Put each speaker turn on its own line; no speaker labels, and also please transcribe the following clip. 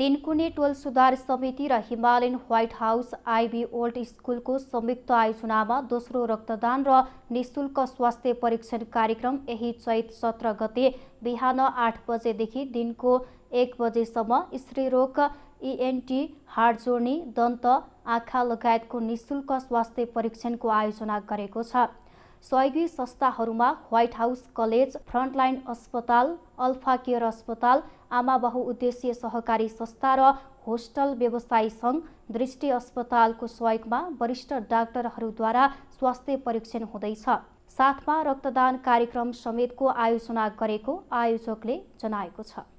तिनकुने टोल सुधार समिति र Himalayan White House IB old स्कुलको संयुक्त आयोजनामा दोस्रो रक्तदान र निशुल्क स्वास्थ्य परीक्षण कार्यक्रम यही चैत सत्र गते बिहान आठ बजेदेखि दिनको एक बजेसम्म स्त्रीरोग इएनटी हार्जोर्नी दन्त आँखा लगायतको निशुल्क स्वास्थ्य परीक्षणको आयोजना गरेको छ सहयोगी संस्थाहरूमा व्हाइट हाउस कलेज फ्रन्टलाइन अस्पताल अल्फा केयर अस्पताल आमा उद्देश्य सहकारी संस्था र होस्टल व्यवसायी सङ्घ दृष्टि अस्पतालको सहयोगमा वरिष्ठ डाक्टरहरूद्वारा स्वास्थ्य परीक्षण हुँदैछ साथमा रक्तदान कार्यक्रम समेतको आयोजना गरेको आयोजकले जनाएको छ